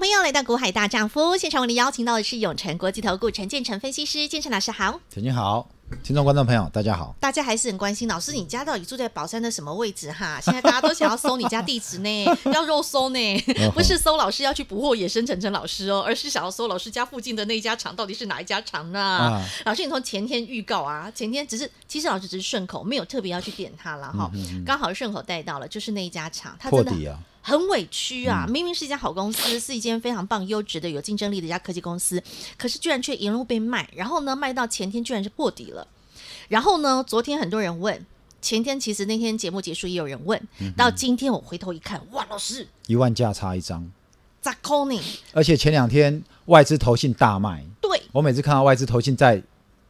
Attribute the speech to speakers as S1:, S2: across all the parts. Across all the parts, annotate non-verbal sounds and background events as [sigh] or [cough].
S1: 朋友来到《股海大丈夫》，现场为您邀请到的是永成国际投顾陈建成分析师，建成老师好。
S2: 陈建好，听众观众朋友大家好。
S1: 大家还是很关心老师，你家到底住在宝山的什么位置哈？现在大家都想要搜你家地址呢，[laughs] 要肉搜呢，不是搜老师要去捕获野生陈成老师哦，而是想要搜老师家附近的那家厂到底是哪一家厂呢？老师，你从前天预告啊，前天只是，其实老师只是顺口，没有特别要去点他了哈，刚好顺口带到了，就是那一家厂，他真的。很委屈啊！明明是一家好公司，[laughs] 是一间非常棒、优质的、有竞争力的一家科技公司，可是居然却一路被卖。然后呢，卖到前天居然是破底了。然后呢，昨天很多人问，前天其实那天节目结束也有人问。到今天我回头一看，哇，老师
S2: 一万价差一张。咋搞呢？而且前两天外资投信大卖。对。我每次看到外资投信在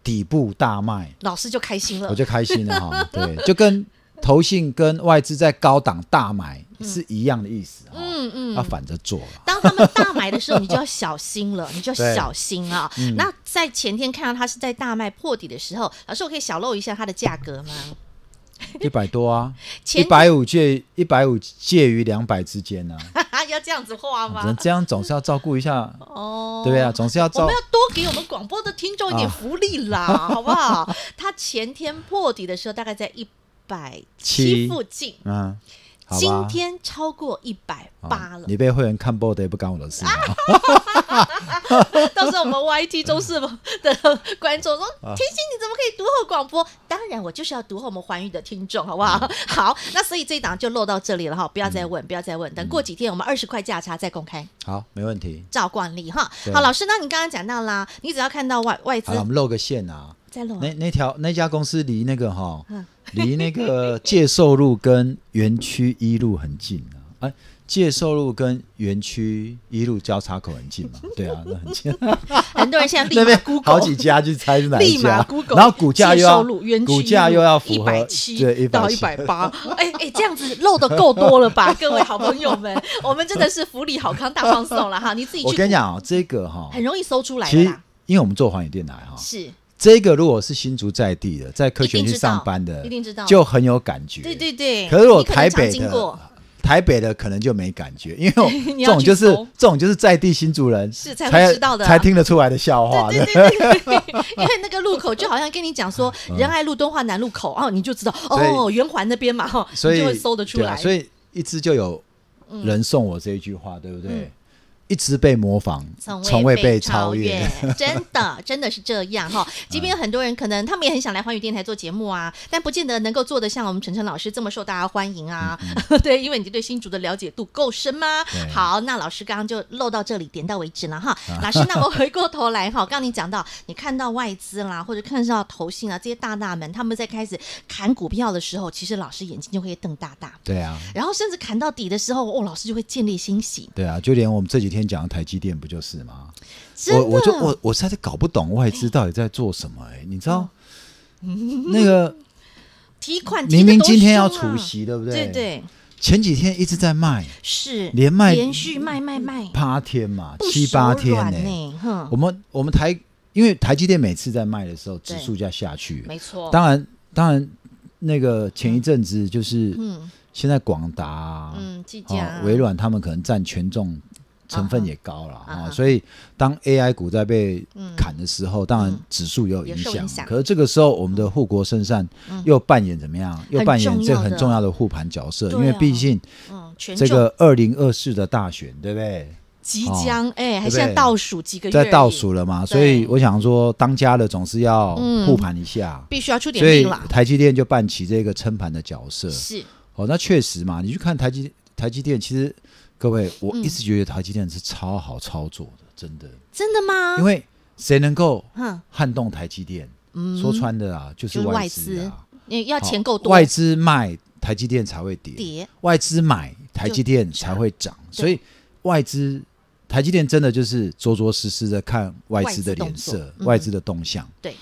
S2: 底部大卖，
S1: 老师就开心了。我就开心了哈，对，就跟。
S2: 投信跟外资在高档大买是一样的意思，
S1: 嗯嗯，要反
S2: 着做。当他
S1: 们大买的时候，你就要小心了，[laughs] 你就要小心啊。那在前天看到它是在大卖破底的时候，老师，我可以小露一下它的价格吗？
S2: [laughs] 一百多啊，一百五介一百五介于两百之间呢。[laughs]
S1: 要这样子画吗？这
S2: 样总是要照顾一下
S1: 哦。对啊，总是要照。我们要多给我们广播的听众一点福利啦，好不好？他前天破底的时候，大概在一。百七附近，
S2: 嗯，今天
S1: 超过一百八了。你
S2: 被会员看爆的不干我的事。
S1: [laughs] 到时候我们 YT 中式的观众说：[laughs] “天心，你怎么可以读后广播？”当然，我就是要读后我们环宇的听众，好不好？[laughs] 好，那所以这一档就落到这里了哈，不要再问，不要再问。等过几天，我们二十块价差再公开。
S2: 好，没问题。
S1: 照惯例哈。好，老师，那你刚刚讲到啦，你只要看到外外资，我们
S2: 露个线啊。那那条那家公司离那个哈，[laughs] 离那个界寿路跟园区一路很近啊！哎，界寿路跟园区一路交叉口很近嘛？[laughs] 对啊，那很近。
S1: [laughs] 很多人现在利用好几
S2: 家去猜哪家，然后股价又要路园区一股价又要一百七到一百八。
S1: 哎哎，这样子漏的够多了吧，各位好朋友们，我们真的是福利好康大放送了哈！你自己我跟你
S2: 讲啊，这个哈很
S1: 容易搜出来的，
S2: 因为我们做环宇电台哈是。这个如果是新竹在地的，在科学去上班的，一定知道，就很有感觉。对
S1: 对对。可是我台北的，
S2: 台北的可能就没感觉，因为 [laughs] 这种就是这种就是在地新竹人，是才知道的，才听得出来的笑话。对对对。
S1: [laughs] 因为那个路口就好像跟你讲说仁爱路敦化南路口，哦，你就知道哦，圆环那边嘛，哈，所以就会搜得出来。所以
S2: 一直就有人送我这一句话，对不对？一直被模仿，
S1: 从未被超越，[laughs] 真的，真的是这样哈。即便有很多人可能他们也很想来寰宇电台做节目啊，但不见得能够做得像我们晨晨老师这么受大家欢迎啊。[laughs] 对，因为你对新竹的了解度够深吗？好，那老师刚刚就漏到这里，点到为止了哈。老师，那我回过头来哈，刚刚你讲到，你看到外资啦，或者看到投信啊这些大大们，他们在开始砍股票的时候，其实老师眼睛就会瞪大大。对啊。然后甚至砍到底的时候，哦，老师就会建立欣喜。
S2: 对啊，就连我们这几天。讲台积电不就是吗？
S1: 我我就我
S2: 我实在是搞不懂外资到底在做什么哎，你知道
S1: [laughs] 那个提款明明今天要除夕，对不对？对对。
S2: 前几天一直在卖，
S1: 是连卖连续卖卖卖
S2: 八天嘛，七八天呢。我们我们台因为台积电每次在卖的时候，指数价下去没错。当然当然那个前一阵子就是嗯，现在广达嗯，微软他们可能占权重。成分也高了啊，所以当 AI 股在被砍的时候，当然指数也有影响。可是这个时候，我们的护国圣善又扮演怎么样？又扮演这个很重要的护盘角色，因为毕竟，这个二零二四的大选，对不对？即将哎，还在倒数
S1: 几个，在倒数
S2: 了嘛？所以我想说，当家的总是要护盘一下，必须要出点力了。台积电就扮起这个撑盘的角色，是哦，那确实嘛，你去看台积台积电，其实。各位，我一直觉得台积电是超好操作的，真的。真的吗？因为谁能够撼动台积电？说穿的啊，就是外资。
S1: 要钱够多，外资
S2: 卖台积电才会跌；外资买台积电才会涨。所以外资台积电真的就是着着实实的看外资的脸色、外资的动向。对。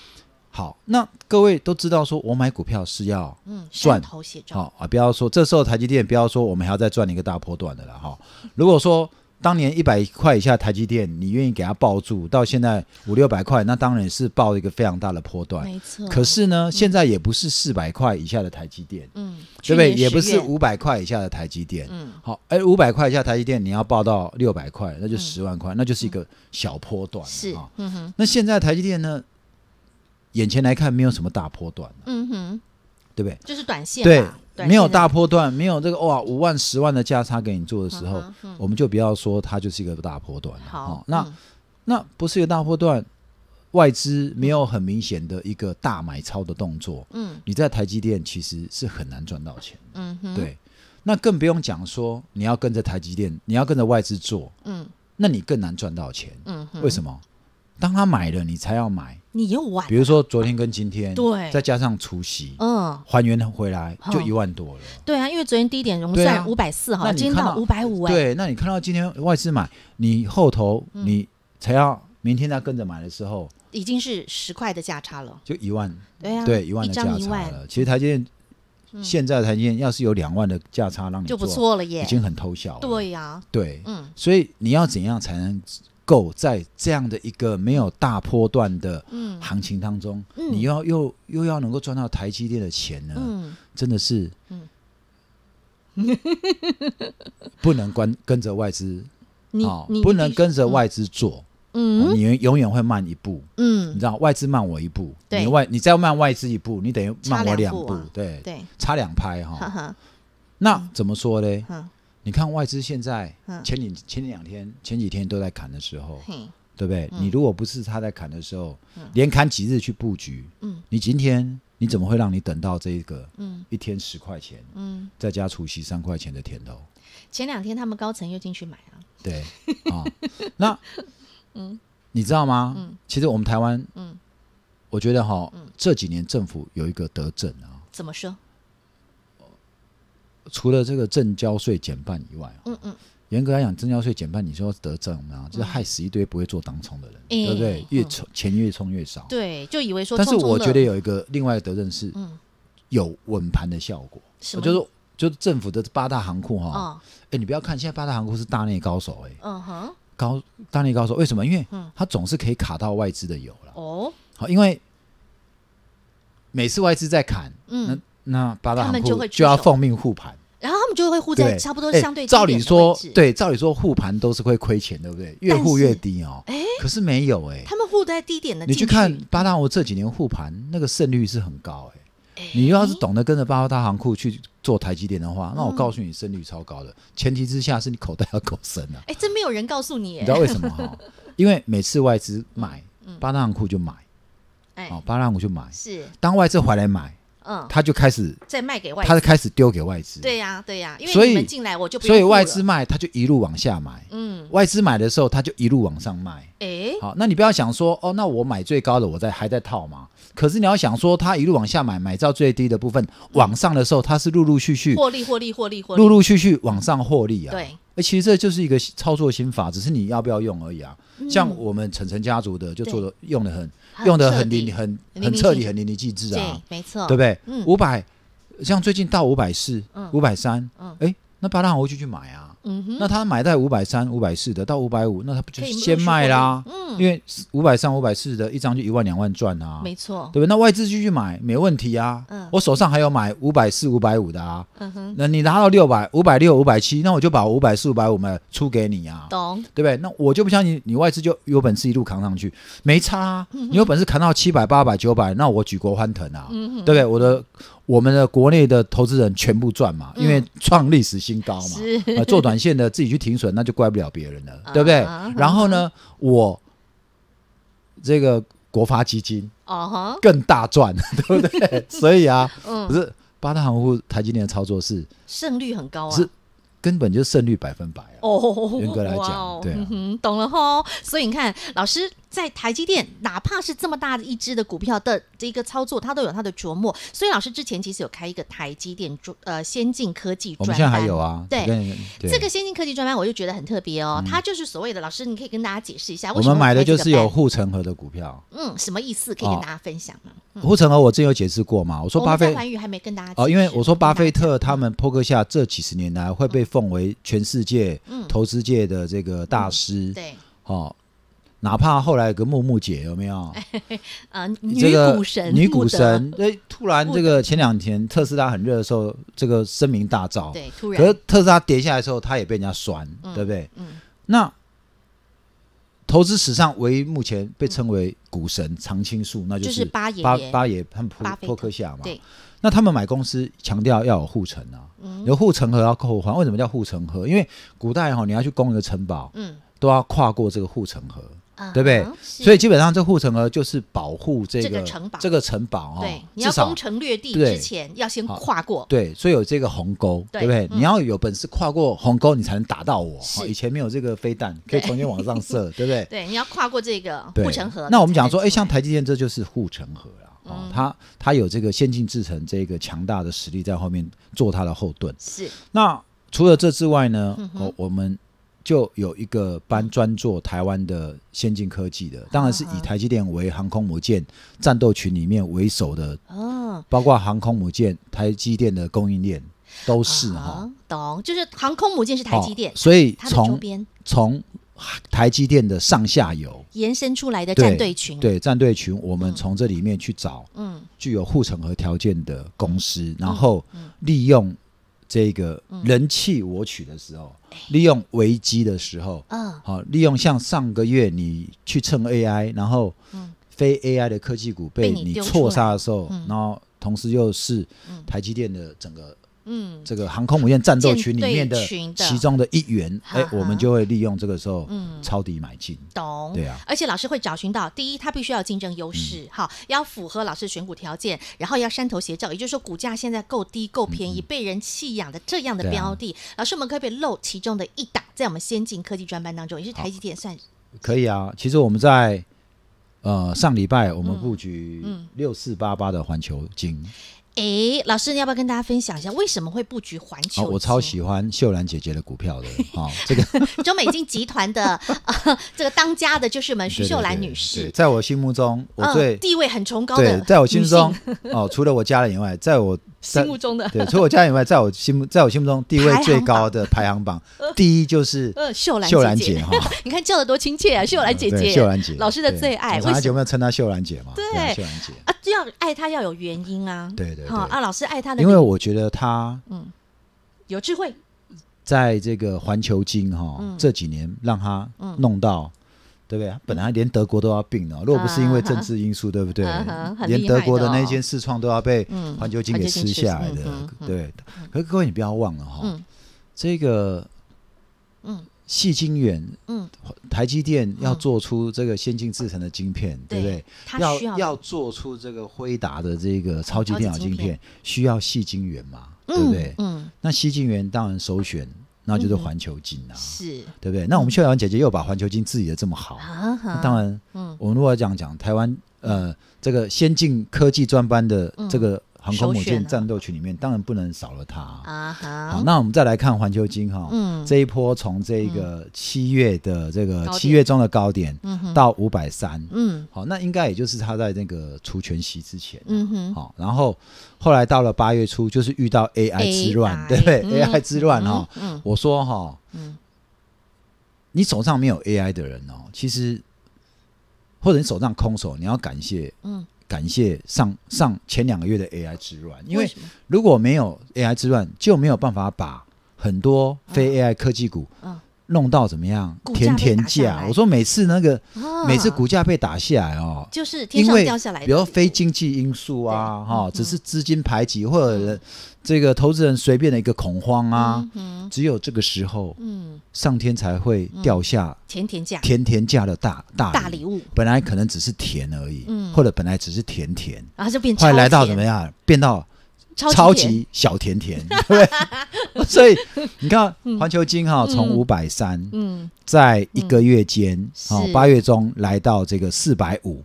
S2: 好，那各位都知道，说我买股票是要嗯赚。好啊，不要说这时候台积电，不要说我们还要再赚一个大波段的了哈。如果说当年一百块以下台积电，你愿意给它抱住，到现在五六百块，那当然是抱一个非常大的波段，没错。可是呢，现在也不是四百块以下的台积电，嗯，对不对？也不是五百块以下的台积电，嗯，好，哎，五百块以下台积电你要抱到六百块，那就十万块，那就是一个小波段，是嗯哼。那现在台积电呢？眼前来看没有什么大波段，嗯哼，对不对？就是短线，对，没有大波段，没有这个哇五万十万的价差给你做的时候，我们就不要说它就是一个大波段。好，那那不是一个大波段，外资没有很明显的一个大买超的动作，嗯，你在台积电其实是很难赚到钱，嗯哼，对。那更不用讲说你要跟着台积电，你要跟着外资做，嗯，那你更难赚到钱，嗯，为什么？当他买了，你才要买，
S1: 你又晚。比如
S2: 说昨天跟今天，对，再加上除夕，嗯，还原回来就一万多了。
S1: 对啊，因为昨天低点融算五百四哈，天到五百五啊。对，
S2: 那你看到今天外资买，你后头你才要明天再跟着买的时候，
S1: 已经是十块的价差了，
S2: 就一万，对啊，对，一万的价差了。其实台积电现在台积电要是有两万的价差让你就不错了耶，已经很偷笑了。对呀，对，嗯，所以你要怎样才能？够在这样的一个没有大波段的行情当中，你要又又要能够赚到台积电的钱呢？真的是 [laughs] 不能跟跟着外资，啊，不能跟着外资做，嗯，你永远会慢一步，嗯，你知道外资慢我一步，你外你再慢外资一步，你等于慢我两步，对，差两拍哈。那怎么说呢？你看外资现在前两前两天前几天都在砍的时候，对不对？你如果不是他在砍的时候，连砍几日去布局，嗯，你今天你怎么会让你等到这一个嗯一天十块钱，嗯，再加除夕三块钱的甜头？
S1: 前两天他们高层又进去买了，
S2: 对啊，
S1: 那 [laughs] 嗯，
S2: 你知道吗？嗯，其实我们台湾，嗯，我觉得哈，这几年政府有一个德政啊，怎么说？除了这个正交税减半以外，嗯嗯，严格来讲，正交税减半，你说得正吗？就是害死一堆不会做当冲的人，对不对？越冲钱越冲越少，对，就以为说。但是我觉得有一个另外的得证是，有稳盘的效果。我就是就是政府的八大行库哈，哎，你不要看现在八大行库是大内高手哎，嗯哼，高大内高手为什么？因为他总是可以卡到外资的油了哦。好，因为每次外资在砍，嗯，那八大行库就要奉命护盘。
S1: 然后他们就会护在差不多相对对照理说，
S2: 对照理说护盘都是会亏钱，对不对？越护越低哦。哎，可是没有哎。
S1: 他们护在低点的。你去看
S2: 八大股这几年护盘，那个胜率是很高哎。你要是懂得跟着八大行库去做台积电的话，那我告诉你，胜率超高的。前提之下是你口袋要够深啊。哎，
S1: 真没有人告诉你，你知道为什么哈？
S2: [laughs] 因为每次外资买八大行库就买，
S1: 哎，八大股就买，是
S2: 当外资回来买。嗯，他就开始在
S1: 卖给外他就开始
S2: 丢给外资。
S1: 对呀，对呀，因为你们进来我就所以外资卖，
S2: 他就一路往下买。嗯，外资买的时候，他就一路往上卖。哎，好，那你不要想说哦，那我买最高的，我在还在套吗？可是你要想说，他一路往下买，买到最低的部分，往上的时候，他是陆陆续续获
S1: 利，获利，获利，获利，陆陆续
S2: 续往上获利啊。对，而其实这就是一个操作心法，只是你要不要用而已啊。像我们晨晨家族的，就做的用的很。用的很淋漓，很很彻底，很淋漓尽致啊，没错，对不对？五百，像最近到五百四、五百三，哎，那巴浪回去去买啊，那他买在五百三、五百四的，到五百五，那他不就先卖啦？因为五百三、五百四的一张就一万两万赚啊，没错，对不对？那外资继续买，没问题啊。嗯，我手上还有买五百四、五百五的啊。嗯哼，那你拿到六百、五百六、五百七，那我就把五百四、五百五出给你啊。懂，对不对？那我就不像你，你外资就有本事一路扛上去，没差。你有本事扛到七百、八百、九百，那我举国欢腾啊，对不对？我的，我们的国内的投资人全部赚嘛，因为 [laughs] 创历史新高嘛。做短线的自己去停损，那就怪不了别人了，[laughs] 对不对？然后呢，我。这个国发基金
S1: 哦更
S2: 大赚，[laughs] 对不对？[laughs] 所以啊，不是八大行户台积电的操作是
S1: 胜率很高啊，是
S2: 根本就胜率百分百啊。哦，严格来讲，对，
S1: 懂了吼。所以你看，老师。在台积电，哪怕是这么大的一只的股票的这个操作，它都有它的琢磨。所以老师之前其实有开一个台积电呃先进科技专班，我们现在还
S2: 有啊。对，这个
S1: 先进科技专班，我就觉得很特别哦。它就是所谓的老师，你可以跟大家解释一下，我们买的就是有护
S2: 城河的股票。
S1: 嗯，什么意思？可以跟大家分享吗？护城河
S2: 我真有解释过嘛？我说巴菲
S1: 特，还没跟大家
S2: 哦，因为我说巴菲特他们破格下这几十年来会被奉为全世界投资界的这个大师，对，好。哪怕后来有个木木姐有没有？
S1: 啊，[laughs] 女股神，女股神。对，
S2: 突然这个前两天特斯拉很热的时候，这个声名大噪。对，突然。可特斯拉跌下来时候，它也被人家酸，对不对？嗯。那投资史上唯一目前被称为股神常青树，那就是八爷、八爷和普托克夏嘛。那他们买公司，强调要有护城啊，有护城河要扣宽。为什么叫护城河？因为古代哈，你要去攻一个城堡，嗯，都要跨过这个护城河。对不对？所以基本上这护城河就是保护这个城堡，这个城堡哈。对，你要攻
S1: 城略地之前要先跨过。
S2: 对，所以有这个鸿沟，对不对？你要有本事跨过鸿沟，你才能打到我。以前没有这个飞弹可以从新往上射，对不对？[laughs]
S1: 对，你要跨过这个护城河。那我们讲说，哎，
S2: 像台积电，这就是护城河了。哦，它它有这个先进制程，这个强大的实力在后面做它的后盾。是。那除了这之外呢？哦，我们。就有一个班专做台湾的先进科技的，当然是以台积电为航空母舰战斗群里面为首的，哦，包括航空母舰、台积电的供应链都是哈，懂，
S1: 就是航空母舰是台积电，所以从
S2: 从台积电的上下游
S1: 延伸出来的战队群，对
S2: 战队群，我们从这里面去找，嗯，具有护城河条件的公司，然后利用。这个人气我取的时候，利用危机的时候，嗯，好，利用像上个月你去蹭 AI，然后非 AI 的科技股被你错杀的时候，然后同时又是台积电的整个。嗯，这个航空母舰战斗群里面的其中的一员，哎，我们就会利用这个时候抄底买进。
S1: 懂，对啊。而且老师会找寻到，第一，他必须要竞争优势，哈，要符合老师选股条件，然后要山头斜照，也就是说股价现在够低、够便宜，被人弃养的这样的标的。老师，我们可以漏其中的一档，在我们先进科技专班当中，也是台积电算
S2: 可以啊。其实我们在呃上礼拜我们布局六四八八的环球金。
S1: 哎，老师，你要不要跟大家分享一下，为什么会布局环球？我
S2: 超喜欢秀兰姐姐的股票的啊，[laughs] 这个
S1: [laughs] 中美金集团的这个当家的，就是我们徐秀兰女士，
S2: 在我心目中，我最地位很崇高的，在我心中哦，除了我家人以外，在我。心目中的对，除我家以外，在我心，目在我心目中地位最高的排行榜第一就是
S1: 秀兰姐哈。[laughs] 你看叫的多亲切啊，秀兰姐姐、秀兰姐老师的最爱。我师有没
S2: 有称她秀兰姐嘛？对，秀兰姐
S1: 啊，要爱她要有原因啊。对对对，啊，老师爱她的，因为我
S2: 觉得她
S1: 嗯有智慧，
S2: 在这个环球金哈这几年让她弄到。对不对本来连德国都要并了，若不是因为政治因素，对不对？连德国的那间事创都要被环球金给吃下来的，对。可是各位你不要忘了哈，这个，嗯，细晶圆，嗯，台积电要做出这个先进制程的晶片，对不对？要要做出这个辉达的这个超级电脑晶片，需要细晶圆嘛？对不对？嗯，那细晶圆当然首选。那就是环球金啊，是，对不对？那我们秀兰姐姐又把环球金治理的这么好，当然，嗯，我们如果这样讲，台湾呃，这个先进科技专班的这个。航空母舰战斗群里面当然不能少了它啊！好，那我们再来看环球金哈，嗯，这一波从这个七月的这个七月中的高点，嗯哼，到五百三，嗯，好，那应该也就是它在那个除权息之前，嗯哼，好，然后后来到了八月初，就是遇到 AI 之乱，对不对？AI 之乱哈，嗯，我说哈，嗯，你手上没有 AI 的人哦，其实或者你手上空手，你要感谢，嗯。感谢上上前两个月的 AI 之乱，因为如果没有 AI 之乱，就没有办法把很多非 AI 科技股。弄到怎么样？甜甜价，我说每次那个，每次股价被打下来哦，
S1: 就是天上掉下来的，比如
S2: 非经济因素啊，哈，只是资金排挤或者这个投资人随便的一个恐慌啊，只有这个时候，嗯，上天才会掉下
S1: 甜甜价，甜
S2: 甜价的大大大礼物，本来可能只是甜而已，嗯，或者本来只是甜甜，然后就变快来到怎么样？变到。超级小甜甜，对不对？所以你看，环球金哈从五百三，嗯，在一个月间，哦，八月中来到这个四百五，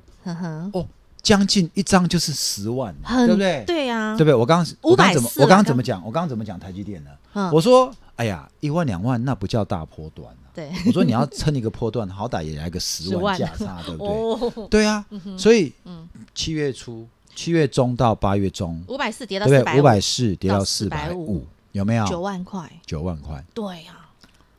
S2: 哦，将近一张就是十万，对不对？对呀，对不对？我刚刚，我刚怎么，我刚刚怎么讲？我刚刚怎么讲台积电呢？我说，哎呀，一万两万那不叫大波段啊。对，我说你要撑一个波段，好歹也来个十万架差，对不
S1: 对？对啊，所以
S2: 七月初。七月中到八月中，五
S1: 百四跌到四百五，五百四
S2: 跌到四百五，有没有九万块？九万块，
S1: 对啊，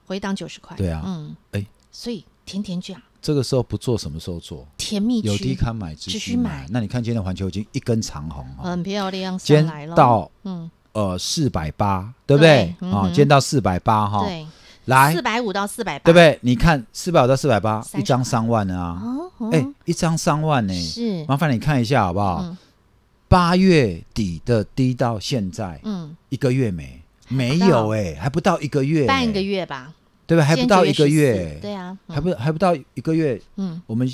S1: 回档九十块，对啊，嗯，哎，所以甜甜酱，
S2: 这个时候不做什么时候做？甜蜜有低开买，只需买。那你看今天的环球金一根长红，
S1: 很漂亮今天先来了到嗯
S2: 呃四百八，对不对？啊，天到四百八哈，对，来四百
S1: 五到四百八，对不
S2: 对？你看四百五到四百八，一张三万啊，哎，一张三万呢，是麻烦你看一下好不好？八月底的低到现在，嗯，一个月没没有哎，还不到一个月，半个月吧，对吧？还不到一个月，对呀，还不还不到一个月，嗯，我们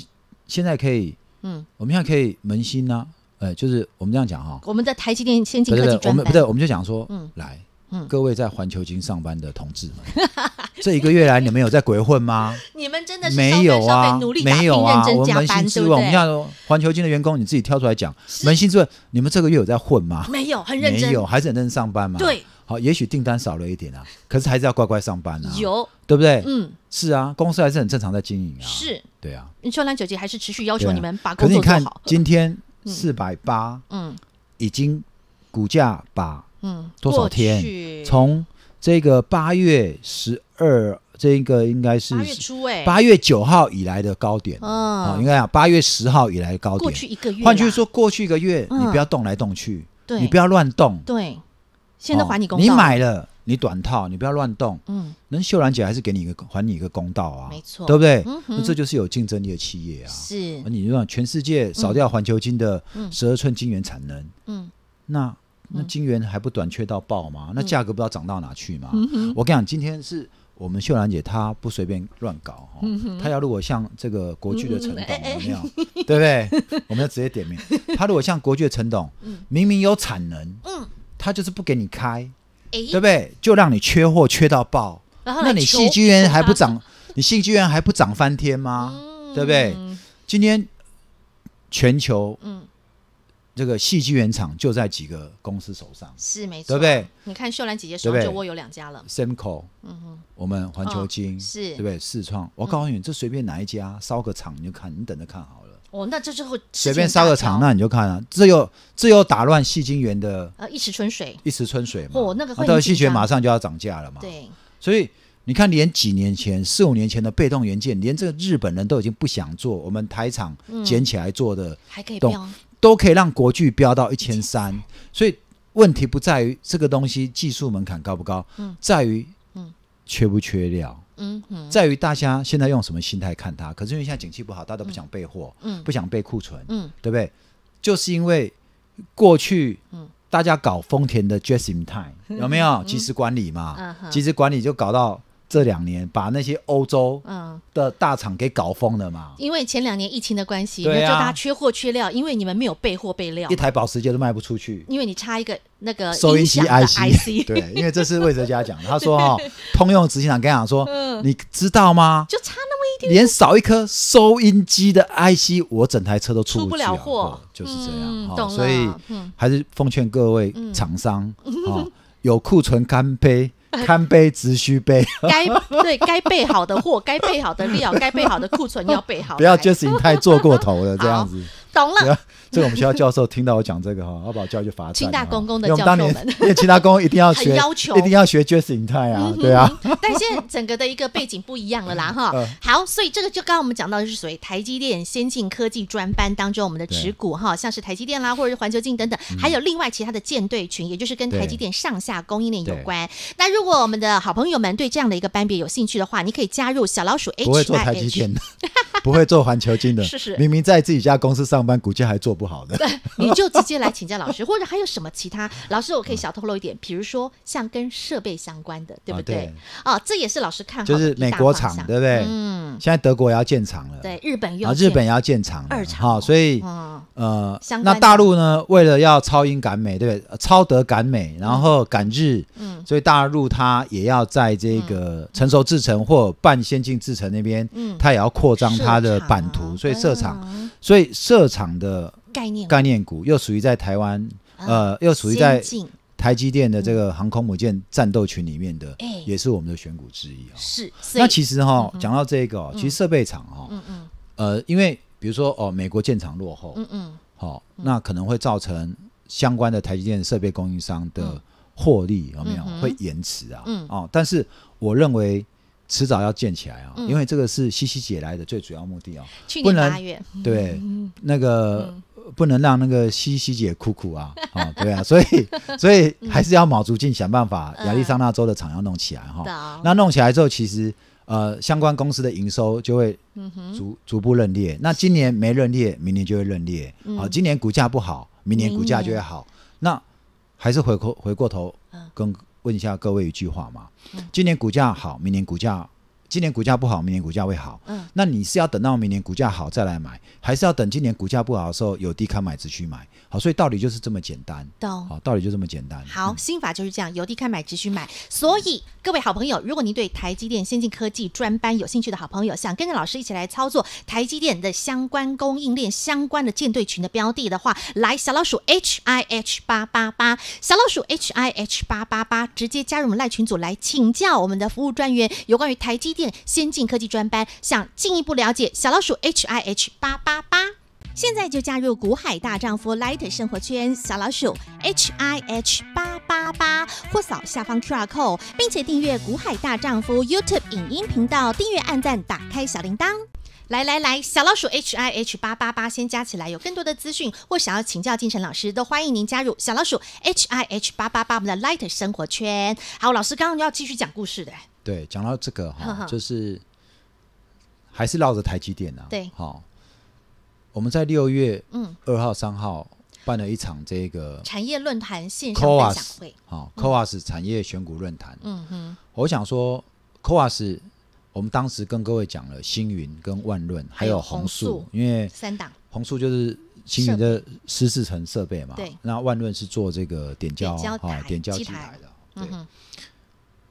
S2: 现在可以，嗯，我们现在可以扪心呢，呃，就是我们这样讲哈，
S1: 我们在台积电先进科不是我们，不对，我们
S2: 就讲说，嗯，来。各位在环球金上班的同志们，[laughs] 这一个月来你们有在鬼混吗？[laughs]
S1: 你们真的是没有啊？努力啊，我认真加班，对我们要
S2: 环球金的员工，你自己挑出来讲，扪心自问，你们这个月有在混吗？没有，很认真，没有，还是很认真上班吗？对，好，也许订单少了一点啊，可是还是要乖乖上班啊。有，对不对？嗯，是啊，公司还是很正常在经营啊。是，对啊。
S1: 秋兰九级还是持续要求你们把工作做好。你看
S2: 今天四百八，嗯，已经股价把。嗯，多少天？从这个八月十二，这个应该是八月初哎，八月九号以来的高点。嗯，应该啊，八月十号以来的高点。过去一
S1: 个月，换句话说，
S2: 过去一个月你不要动来动去，你不要乱动。
S1: 对，现在还你公，你买了
S2: 你短套，你不要乱动。嗯，能秀兰姐还是给你一个还你一个公道啊，没错，对不对？那这就是有竞争力的企业啊。是，你让全世界少掉环球金的十二寸金圆产能。嗯，那。那金元还不短缺到爆吗？那价格不知道涨到哪去吗？我跟你讲，今天是我们秀兰姐，她不随便乱搞哈。她要如果像这个国剧的陈董，有没有，对不对？我们要直接点名。[laughs] 她如果像国剧的陈董，明明有产能，嗯，她就是不给你开，
S1: 对不对？
S2: 就让你缺货缺到爆，那你戏剧院还不涨？你戏剧院还不涨翻天吗？对不对？今天全球，嗯。这个戏剧原厂就在几个公司手上，是
S1: 没错，对不对？你看秀兰姐姐手上就握有两家了，Samco，嗯哼，
S2: 我们环球金，是对不对？四创，我告诉你，这随便哪一家烧个厂，你就看，你等着看好
S1: 了。哦，那这之后随便烧个厂，那
S2: 你就看啊，这又这又打乱戏机园的，
S1: 呃，一池春水，
S2: 一池春水嘛。
S1: 哦，那个戏学马上就
S2: 要涨价了嘛。对，所以你看，连几年前、四五年前的被动元件，连这个日本人都已经不想做，我们台厂捡起来做的还可以标。都可以让国巨飙到一千三，所以问题不在于这个东西技术门槛高不高，嗯，在于缺不缺料，嗯嗯，在于大家现在用什么心态看它。可是因为现在景气不好，大家都不想备货，嗯，不想备库存，嗯，对不对？就是因为过去嗯大家搞丰田的 j e s s in time 有没有及时管理嘛？及时管理就搞到。这两年把那些欧洲嗯的大厂给搞疯了嘛？
S1: 因为前两年疫情的关系，对，就大家缺货缺料，因为你们没有备货备料，一台
S2: 保时捷都卖不出去，
S1: 因为你差一个那个收音机 IC，[laughs] 对，
S2: 因为这是魏哲家讲的，他说哈，通用执行长跟讲说，你知道吗？就差那么一点，连少一颗收音机的 IC，我整台车都出不了货，就是这样，所以还是奉劝各位厂商，[laughs] 有库存干杯。看 [laughs] 杯只需杯，该
S1: 对该备好的货，该备好的料，该备好的库存要备好，不要
S2: j u s t i n 太做过头了，这样子。懂了，这个我们学校教授听到我讲这个哈，阿宝教育罚站。大公
S1: 公的教授们，[laughs] 因为其大公公一定要学，一定要
S2: 学爵士银泰啊，对啊。
S1: [laughs] 但现在整个的一个背景不一样了啦，哈。[laughs] 好，所以这个就刚刚我们讲到的是属于台积电先进科技专班当中我们的持股哈，像是台积电啦，或者是环球镜等等，还有另外其他的舰队群，也就是跟台积电上下供应链有关。那如果我们的好朋友们对这样的一个班别有兴趣的话，你可以加入小老鼠 H。不会做台积电的。
S2: [laughs] 不会做环球金的，是是，明明在自己家公司上班，股价还做不好的，对，
S1: [laughs] 你就直接来请教老师，或者还有什么其他老师，我可以小透露一点，比如说像跟设备相关的，对不对？哦，这也是老师看好。就是美国厂，
S2: 对不对？嗯，现在德国也要建厂
S1: 了，对，日本要日本
S2: 要建厂，二厂，好，所以呃，那大陆呢，为了要超英赶美，对不对？超德赶美，然后赶日，嗯，所以大陆它也要在这个成熟制程或半先进制程那边，嗯，它也要扩张它。它的版图，所以设厂，所以设厂的概念概念股又属于在台湾，呃，又属于在台积电的这个航空母舰战斗群里面的，也是我们的选股之一啊。是。那其实哈，讲到这个，其实设备厂哈，嗯嗯，呃，因为比如说哦，美国建厂落后，嗯嗯，好，那可能会造成相关的台积电设备供应商的获利有没有会延迟啊？嗯哦，但是我认为。迟早要建起来啊，因为这个是茜茜姐来的最主要目的啊。去年八月，对，[laughs] 那个不能让那个茜茜姐哭哭啊，啊，[laughs] 对啊，所以所以还是要卯足劲想办法，亚利桑那州的厂要弄起来哈。那弄起来之后，其实呃相关公司的营收就会逐逐步认列。那今年没认列，明年就会认列。好，今年股价不好，明年股价就会好。那还是回过回过头跟。问一下各位一句话嘛：今年股价好，明年股价？今年股价不好，明年股价会好。嗯，那你是要等到明年股价好再来买，还是要等今年股价不好的时候有地看买只需买？好，所以道理就是这么简单。懂，好，道理就这么简单。
S1: 好，心法就是这样，有地看买只需买。所以各位好朋友，如果您对台积电先进科技专班有兴趣的好朋友，想跟着老师一起来操作台积电的相关供应链相关的舰队群的标的的话，来小老鼠 H I H 八八八，小老鼠 H I H 八八八，直接加入我们赖群组来请教我们的服务专员有关于台积电。先进科技专班，想进一步了解小老鼠 H I H 八八八，现在就加入古海大丈夫 Light 生活圈，小老鼠 H I H 八八八，或扫下方 QR code，并且订阅古海大丈夫 YouTube 影音频道，订阅、按赞、打开小铃铛。来来来，小老鼠 H I H 八八八，先加起来，有更多的资讯或想要请教金成老师，都欢迎您加入小老鼠 H I H 八八八我们的 Light 生活圈。好，老师刚刚要继续讲故事的。
S2: 对，讲到这个哈，就是还是绕着台积电啊。对，好，我们在六月嗯二号、三号办了一场这个产
S1: 业论坛线上分享会，
S2: 好 c o s 产业选股论坛。嗯哼，我想说 c o s 我们当时跟各位讲了星云跟万润，还有红树，因为三档红树就是星云的十四层设备嘛，对，那万润是做这个点胶啊，点胶机来的，对。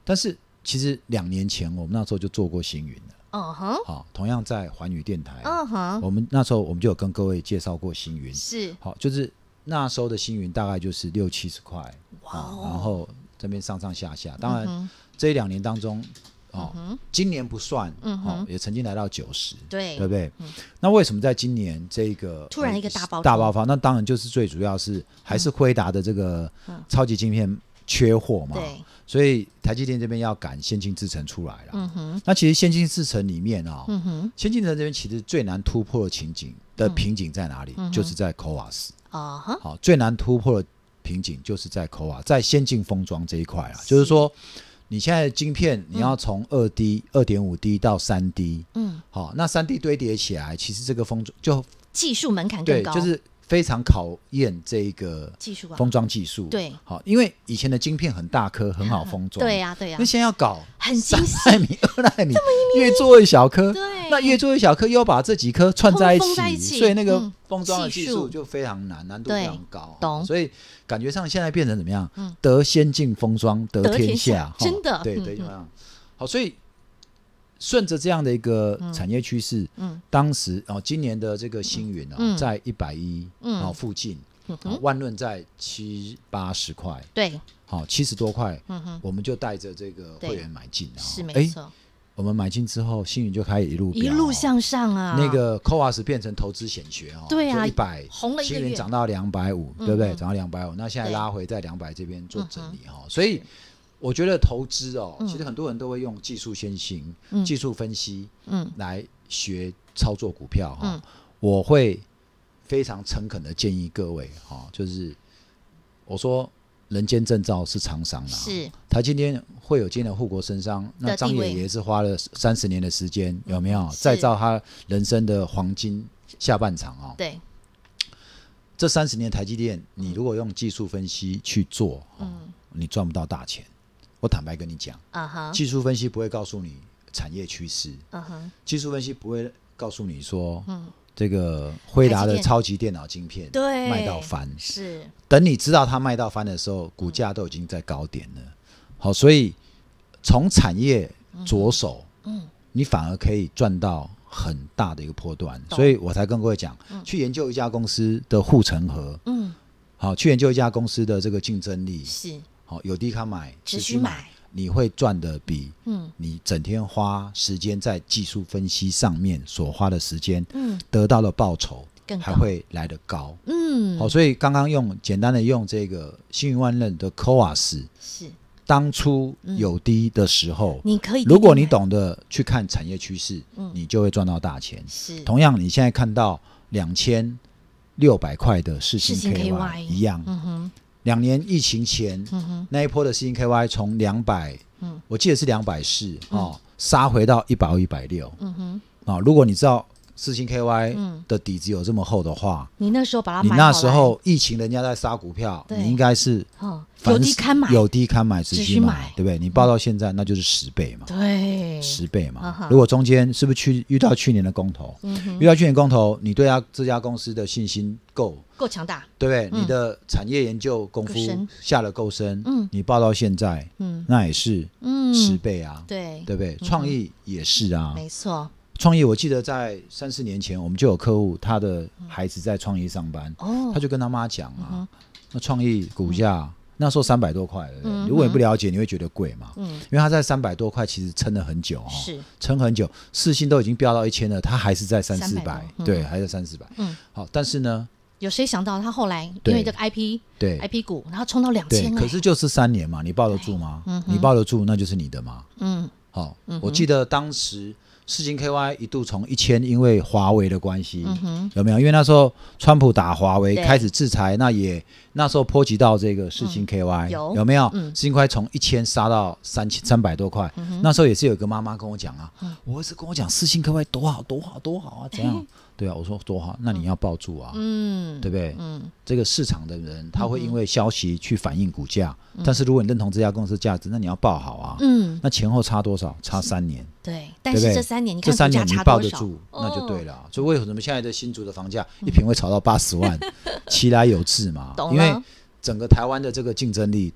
S2: 但是。其实两年前，我们那时候就做过星云的。嗯哼。好，同样在环宇电台。嗯哼。我们那时候我们就有跟各位介绍过星云。是。好，就是那时候的星云大概就是六七十块。哇。然后这边上上下下，当然这两年当中，哦，今年不算，嗯哼，也曾经来到九十。对。对不对？那为什么在今年这个突然一个大爆大爆发？那当然就是最主要，是还是辉达的这个超级晶片缺货嘛。对。所以台积电这边要赶先进制程出来了。嗯哼，那其实先进制程里面啊，嗯哼，先进制程这边其实最难突破的情景的瓶颈在哪里？就是在 CoWAS
S1: 啊，好
S2: 最难突破的瓶颈就是在 CoWAS，在先进封装这一块啊，就是说你现在的晶片你要从二 D、二点五 D 到三 D，嗯，好那三 D 堆叠起来，其实这个封装就
S1: 技术门槛更高，对，就是。
S2: 非常考验这个技术封装技术对，好，因为以前的晶片很大颗，很好 [laughs] 封装，对呀对呀，那现在要搞很精细，[laughs] 二纳米，这么米，越做一小颗，对，那越做一小颗，又把这几颗串在一起，所以那个封装的技术就非常难，难度非常高，懂？所以感觉上现在变成怎么样？得先进封装得天下，真的，对，怎么样。好，所以。顺着这样的一个产业趋势，嗯，当时哦，今年的这个星云呢，在一百一哦附近，万润在七八十块，对，好七十多块，嗯哼，我们就带着这个会员买进，是没错。我们买进之后，幸运就开始一路一路
S1: 向上啊，那个
S2: 扣瓦斯变成投资险学哦，对啊，一百红了星云涨到两百五，对不对？涨到两百五，那现在拉回在两百这边做整理哈，所以。我觉得投资哦，其实很多人都会用技术先行、技术分析，嗯，来学操作股票哈。我会非常诚恳的建议各位哈，就是我说人间正道是沧桑的，是他今天会有今天的护国神伤。那张爷爷是花了三十年的时间，有没有再造他人生的黄金下半场啊？对，这三十年台积电，你如果用技术分析去做，嗯，你赚不到大钱。我坦白跟你讲，啊哈，技术分析不会告诉你产业趋势，啊哈，技术分析不会告诉你说，嗯，这个辉达的超级电脑晶片，对，卖到翻，是，等你知道它卖到翻的时候，股价都已经在高点了。好，所以从产业着手，嗯，你反而可以赚到很大的一个波段。所以我才跟各位讲，去研究一家公司的护城河，嗯，好，去研究一家公司的这个竞争力，是。好，有低卡买，只需买，你会赚的比嗯，你整天花时间在技术分析上面所花的时间，嗯，得到的报酬更还会来得高，嗯，好，所以刚刚用简单的用这个幸运万任的科瓦 s 是当初有低的时候，你可以，如果你懂得去看产业趋势，嗯，你就会赚到大钱。是，同样你现在看到两千六百块的四星 KY 一样，嗯哼。两年疫情前那一波的四星 KY 从两百，嗯，我记得是两百四啊，杀回到一百一百六。嗯哼，啊，如果你知道四星 KY 的底子有这么厚的话，
S1: 你那时候把它，你那时候
S2: 疫情人家在杀股票，你应该是，
S1: 有低看买，有低看买，继续买，
S2: 对不对？你报到现在那就是十倍嘛，
S1: 对，十倍嘛。如果中
S2: 间是不是去遇到去年的公投？遇到去年公投，你对他这家公司的信心够。够强大，对不对？你的产业研究功夫下了够深，嗯，你报到现在，嗯，那也是，嗯，十倍啊，对，对不对？创意也是啊，没错。创意，我记得在三四年前，我们就有客户，他的孩子在创意上班，哦，他就跟他妈讲啊，那创意股价那时候三百多块，如果你不了解，你会觉得贵嘛，嗯，因为他在三百多块，其实撑了很久哈，是撑很久，四星都已经飙到一千了，他还是在三四百，对，还是三四百，嗯，好，但是呢。
S1: 有谁想到他后来因为这个 IP 对 IP 股，然后冲到两千可是
S2: 就是三年嘛，你抱得住吗？你抱得住，那就是你的嘛。嗯，好，我记得当时世金 KY 一度从一千，因为华为的关系，有没有？因为那时候川普打华为开始制裁，那也。那时候波及到这个四星 K Y 有有没有？四星 K Y 从一千杀到三千三百多块。那时候也是有个妈妈跟我讲啊，我是跟我讲四星 K Y 多好多好多好啊，[laughs] 怎样？对啊，我说多好，那你要抱住啊，嗯，对不对？嗯，这个市场的人他会因为消息去反映股价，但是如果你认同这家公司价值，那你要抱好啊，嗯，那前后差多少？差三年。对，但是这三年你看股价差多少，那就对了。所以为什么现在的新竹的房价一平会炒到八十万？[laughs] 其来有志嘛，因为。因为整个台湾的这个竞争力。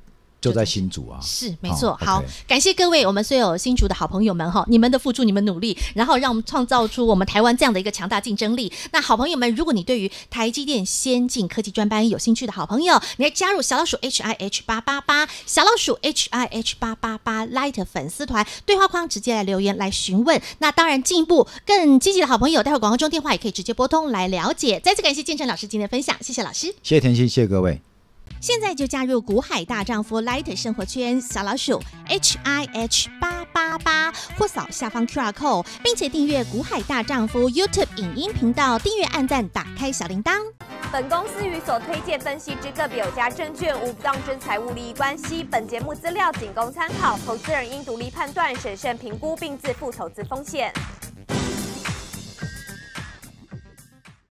S2: 就在新竹啊，是没错。好，
S1: 感谢各位我们所有新竹的好朋友们哈，你们的付出，你们努力，然后让我们创造出我们台湾这样的一个强大竞争力。那好朋友们，如果你对于台积电先进科技专班有兴趣的好朋友，你来加入小老鼠 H I H 八八八小老鼠 H I H 八八八 Light 粉丝团对话框直接来留言来询问。那当然，进一步更积极的好朋友，待会广告中电话也可以直接拨通来了解。再次感谢建成老师今天的分享，谢谢老师，
S2: 谢谢甜心，谢谢各位。
S1: 现在就加入“股海大丈夫 ”light 生活圈，小老鼠 h i h 八八八，或扫下方 QR code，并且订阅“股海大丈夫 ”YouTube 影音频道，订阅、按赞、打开小铃铛。本公司与所推荐分析之个别有价证券无不当之财务利益关系。本节目资料仅供参考，投资人应独立判断、
S2: 审慎评估并自负投资风险。